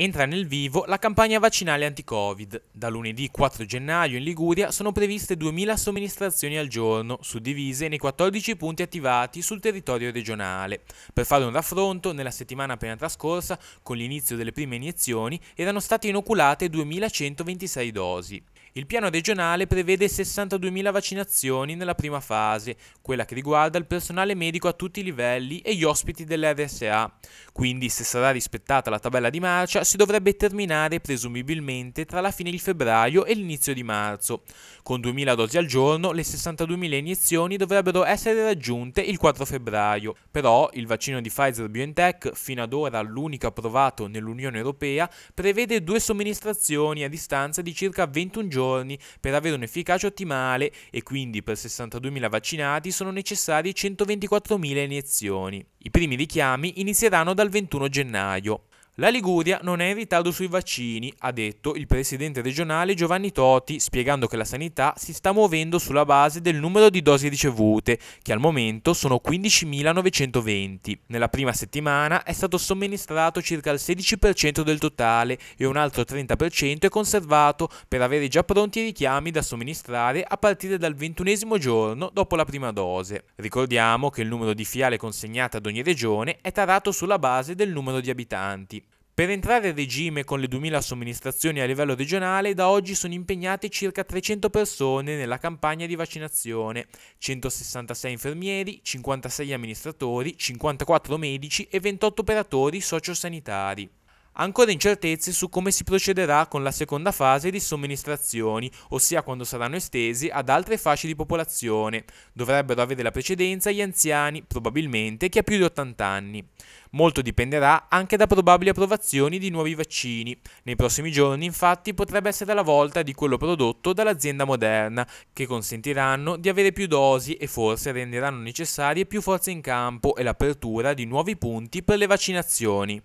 Entra nel vivo la campagna vaccinale anti-Covid. Da lunedì 4 gennaio in Liguria sono previste 2.000 somministrazioni al giorno, suddivise nei 14 punti attivati sul territorio regionale. Per fare un raffronto, nella settimana appena trascorsa, con l'inizio delle prime iniezioni, erano state inoculate 2.126 dosi. Il piano regionale prevede 62.000 vaccinazioni nella prima fase, quella che riguarda il personale medico a tutti i livelli e gli ospiti dell'RSA. Quindi, se sarà rispettata la tabella di marcia, si dovrebbe terminare presumibilmente tra la fine di febbraio e l'inizio di marzo. Con 2.000 dosi al giorno, le 62.000 iniezioni dovrebbero essere raggiunte il 4 febbraio. Però, il vaccino di Pfizer-BioNTech, fino ad ora l'unico approvato nell'Unione Europea, prevede due somministrazioni a distanza di circa 21 giorni giorni. Per avere un'efficacia ottimale e quindi per 62.000 vaccinati sono necessarie 124.000 iniezioni. I primi richiami inizieranno dal 21 gennaio. La Liguria non è in ritardo sui vaccini, ha detto il presidente regionale Giovanni Toti, spiegando che la sanità si sta muovendo sulla base del numero di dosi ricevute, che al momento sono 15.920. Nella prima settimana è stato somministrato circa il 16% del totale e un altro 30% è conservato per avere già pronti i richiami da somministrare a partire dal ventunesimo giorno dopo la prima dose. Ricordiamo che il numero di fiale consegnate ad ogni regione è tarato sulla base del numero di abitanti. Per entrare a regime con le 2000 somministrazioni a livello regionale, da oggi sono impegnate circa 300 persone nella campagna di vaccinazione, 166 infermieri, 56 amministratori, 54 medici e 28 operatori sociosanitari. Ancora incertezze su come si procederà con la seconda fase di somministrazioni, ossia quando saranno estesi ad altre fasce di popolazione. Dovrebbero avere la precedenza gli anziani, probabilmente chi ha più di 80 anni. Molto dipenderà anche da probabili approvazioni di nuovi vaccini. Nei prossimi giorni, infatti, potrebbe essere la volta di quello prodotto dall'azienda Moderna, che consentiranno di avere più dosi e forse renderanno necessarie più forze in campo e l'apertura di nuovi punti per le vaccinazioni.